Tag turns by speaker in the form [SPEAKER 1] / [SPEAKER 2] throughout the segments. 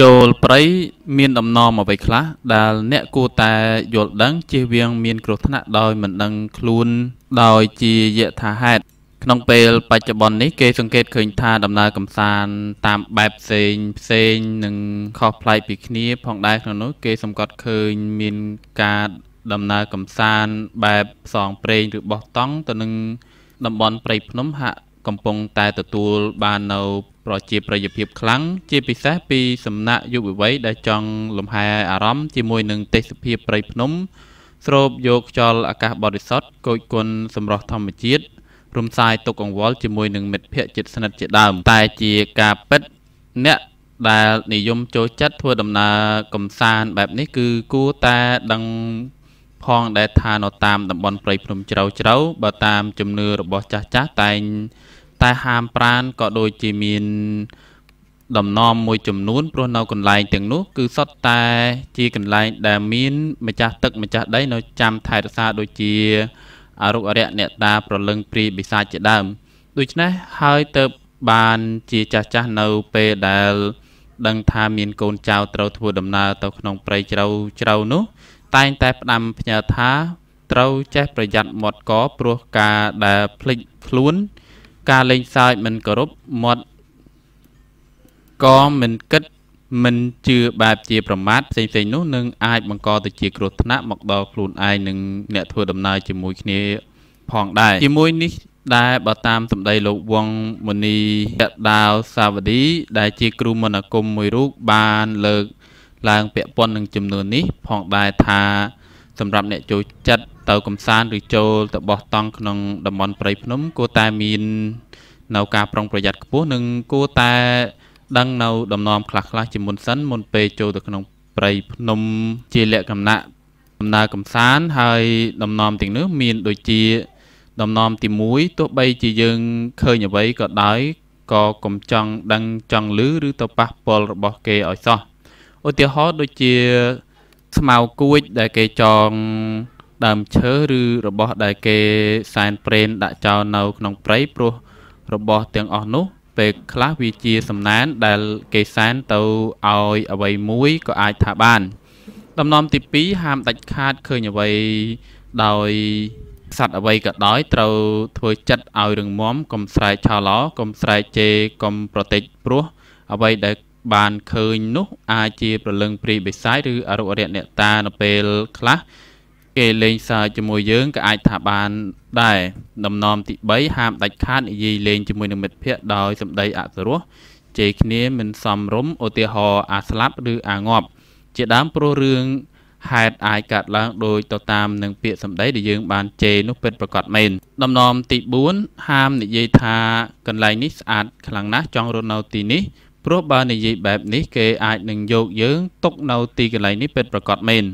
[SPEAKER 1] ចូលព្រៃមាន ដំណំអ្វីខ្លះដែល អ្នកគួរតែយល់ដឹងជៀសវាងមាន គ្រោះថ្នាក់ដោយមិនដឹងខ្លួន ដោយជាយថាហេតុក្នុងពេលបច្ចុប្បន្ននេះគេសង្កេតឃើញថាដំណើរកំសាន្តតាមបែបផ្សេងផ្សេងនិងខុសប្លែកពីគ្នាផងដែរក្នុងនោះគេសម្កត់ឃើញមានការដំណើរកំសាន្តបែបផ្សងព្រេងឬបោះតង់ ទៅនឹងតំបន់ព្រៃភ្នំហាក់កំពុងតែទទួលបាននៅប្រជាប្រិយភាពខ្លាំងជាពិសេសពីសំណាក់យុវវ័យដែលចង់លំហែអារម្មណ៍ជាមួយនឹងទេសភាពព្រៃភ្នំ ស្រូបយកខ្យល់អាកាសបរិសុទ្ធគយគន់សម្រស់ធម្មជាតិរំសាយទុកកង្វល់ជាមួយនឹងមិត្តភ័ក្តិជិតស្និទ្ធជាដើមតែជាការពិតអ្នកដែលនិយមចូលចិត្តធ្វើដំណើរកំសាន្តបែបនេះគឺគួរតែដឹងផងដែលថានៅតាមតំបន់ព្រៃភ្នំជ្រៅជ្រៅបើតាមជំនឿរបស់ចាស់ចាស់តែងតែហាមប្រានក៏ដូចជាមាន ដំណំមួយចំនួនព្រោះនៅកន្លែងទាំងនោះគឺសុទ្ធតែជាកន្លែងដែលមានម្ចាស់ទឹកម្ចាស់ដី នៅចាំថែរក្សាដូចជាអរុអរិយអ្នកតាប្រលឹងព្រីបិសាចជាដើមដូច្នេះហើយទៅបានជាចាស់ចាស់នៅពេលដែល ដឹងថាមាន កូនចៅត្រូវធ្វើដំណើរទៅក្នុងព្រៃជ្រៅជ្រៅនោះ តែងតែផ្ដាំផ្ញើថា ត្រូវចេះ ប្រយ័ត្នមាត់កព្រោះការដែលភ្លេចខ្លួនការលេងសើចមិនគោរពមាត់ក៏មិនគិត មិនជឿបែបជាប្រមាថផ្សេងផ្សេងនោះនឹងអាចបង្កទៅជាគ្រោះថ្នាក់មកដល់ខ្លួនឯងនិងអ្នកធ្វើដំណើរជាមួយគ្នាផងដែរជាមួយនេះដែលបើតាមសម្ដីលោកវងមនីកដាវសាវឌីដែលជាគ្រូមន្តអាគមមួយរូបបានលើកឡើងពាក់ព័ន្ធនឹងចំនួននេះផងដែរថាសម្រាប់អ្នកចូលចិត្តទៅកំសាន្តឬចូលទៅបោះតង់ក្នុងតំបន់ព្រៃភ្នំគួរតែមាននៅការប្រុងប្រយ័ត្នខ្ពស់និងគួរតែដឹងនៅដំណំខ្លះខ្លះជាមុនសិនមុនពេលចូលទៅក្នុងព្រៃភ្នំជាលក្ខណៈដំណើរកំសាន្តហើយដំណំទាំងនេះមាន ដូចជា ដំណំទី1ទោះបីជាយើងឃើញអ្វីក៏ដោយក៏កុំចង់ដឹងចង់ឮឬទៅប៉ះពាល់របស់គេឲ្យសោះឧទាហរណ៍ដូចជាស្មៅគួចដែលគេចងដើមឈើឬរបស់ដែលគេសែនព្រេនដាក់ចោលនៅ ក្នុង ព្រៃព្រោះរបស់ទាំងអស់នោះ ពេលខ្លះវាជាសំណាន ដែលគេសែនទៅឲ្យអ្វីមួយក៏អាចថាបានដំណំទី2ហាមដាច់ខាតឃើញអ្វីដោយសត្វអ្វីក៏ដោយត្រូវធ្វើចិត្តឲ្យរឹងមាំកុំស្រែកឆោឡោកុំស្រែកជេរកុំប្រតិចព្រោះអ្វីដែលបានឃើញនោះអាចជា ប្រលឹងព្រីបិសាយឬអរុរៈអ្នកតានៅពេលខ្លះ គេលេងសើចជាមួយយើងក៏អាចថាបានដែរដំណំទី3ហាមដាច់ខាតនិយាយលេងជាមួយនឹងមិត្តភ័ក្តិដោយសម្ដីអសុរោះជេរគ្នា មិនសមរម្យឧទាហរណ៍អាស្លាប់ ឬអាងាប់ ជាដើមព្រោះរឿងហេតុអាចកើតឡើងដោយទៅតាមនឹងពាក្យសម្ដីដែលយើងបាន ជេរនោះពិតប្រកបមែនដំណំទី4ហាមនិយាយថាកន្លែងនេះស្អាតខ្លាំងណាស់ចង់រស់នៅទីនេះព្រោះបើនិយាយបែបនេះគេអាចនឹងយកយើងຕົកនៅទីកន្លែងនេះពិតប្រកបមែន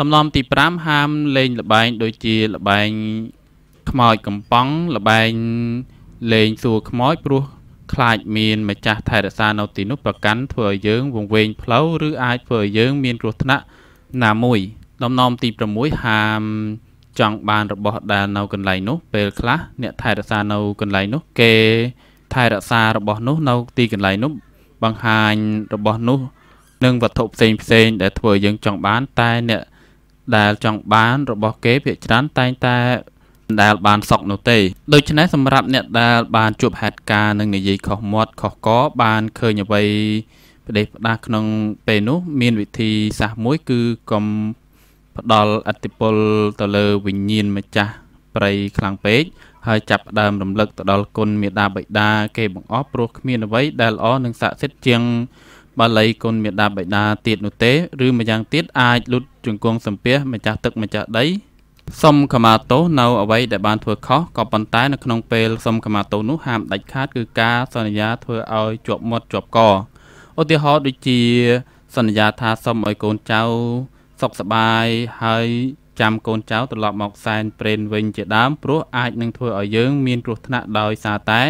[SPEAKER 1] ដំណំទី5ហាមលេងលបែងដូចជាលបែងខ្មោចកំប៉ង់លបែងលេងសួរខ្មោចព្រោះខ្លាចមានម្ចាស់ថែរក្សានៅទីនោះប្រកាន់ធ្វើឲ្យយើងវង្វេងផ្លូវឬអាចធ្វើឲ្យយើងមានគ្រោះថ្នាក់ណាមួយ ដំណំទី6ហាមចង់បានរបស់ដែលនៅកន្លែងនោះពេលខ្លះអ្នកថែរក្សានៅកន្លែងនោះគេថែរក្សារបស់នោះនៅទីកន្លែងនោះបង្ហាញរបស់នោះនិងវត្ថុផ្សេងផ្សេងដែលធ្វើយើងចង់បានតែអ្នកដែលចង់បានរបស់គេភាកច្រើនតែងតែដែលបានសក់នោះទេដូច្នេះសម្រាប់អ្នកដែលបានជួបហេតុការណ៍និងនិយាយខុសមាត់ខុសកបានឃើញអ្វីផ្ដេសផ្ដាសក្នុងពេលនោះមានវិធីសាស្ត្រមួយគឺកុំផ្ដល់អតិពលទៅលើវិញ្ញាណម្ចាស់ព្រៃខ្លាំងពេកហើយចាប់ផ្ដើមរំលឹកទៅដល់គុណមេដាបិតាគេបង្អស់ព្រោះគ្មានអ្វីដែលល្អនិងស័ក្តិសិទ្ធិជាងបាលីគុណមេដាបិតាទៀតនោះទេ ឬម្យ៉ាងទៀតអាចលុតជង្គង់សំពះម្ចាស់ទឹកម្ចាស់ដីសុំខមាទោសនៅអ្វីដែលបានធ្វើខុសក៏ប៉ុន្តែនៅក្នុងពេលសុំខមាទោសនោះហាមដាច់ខាត គឺការសន្យាធ្វើឲ្យជាប់មាត់ជាប់កឧទាហរណ៍ដូចជា សន្យាថាសុំឲ្យកូនចៅសុខសប្បាយហើយចាំកូនចៅត្រឡប់មកសែនព្រេនវិញជាដើមព្រោះអាចនឹងធ្វើឲ្យយើងមានគ្រោះថ្នាក់ដោយសារតែ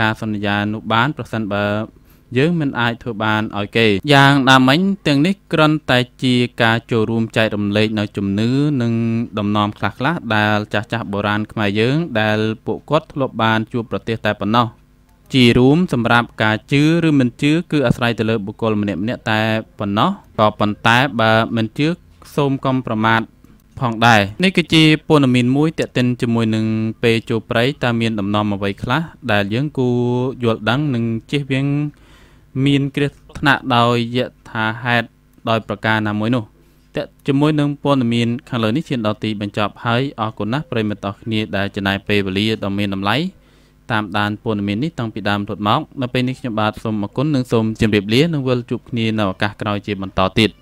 [SPEAKER 1] ការសន្យានោះបានប្រសិនបើយើងមិនអាចធ្វើបានឲ្យគេយ៉ាងណាមិញទាំងនេះគ្រាន់តែជាការចូលរួមចែករំលែកនៅជំនឿនិងដំណំខ្លះៗដែលចាស់ចាស់បុរាណខ្មែរយើងដែលពួកគាត់ធ្លាប់បាន ជួបប្រទេសតែប៉ុណ្ណោះជារួមសម្រាប់ការជឿឬមិនជឿគឺអាស្រ័យទៅលើបុគ្គលម្នាក់ៗតែប៉ុណ្ណោះក៏ប៉ុន្តែបើមិនជឿសូមកុំប្រមាថផងដែរនេះគឺជាព័ត៌មានមួយតេតិនជាមួយនឹងពេលចូលប្រៃតើមានដំណំអ្វីខ្លះដែលយើងគួរយល់ដឹងនិងជៀសវាងមានគ្រោះថ្នាក់ដោយយថាហេតុដោយប្រការណាមួយនោះតេជាមួយនឹងព័ត៌មានខាងលើនេះជាដល់ទីបញ្ចប់ហើយអរគុណណាស់ប្រិមិត្តអរគ្នាដែលចំណាយពេលវេលាដ៏មានតម្លៃតាមដានព័ត៌មាននេះតាំងពីដើមរហូតមកនៅពេលនេះខ្ញុំបាទសូមអរគុណនិងសូមជម្រាបលានិងវិលជួបគ្នានៅឱកាសក្រោយជាបន្តទៀត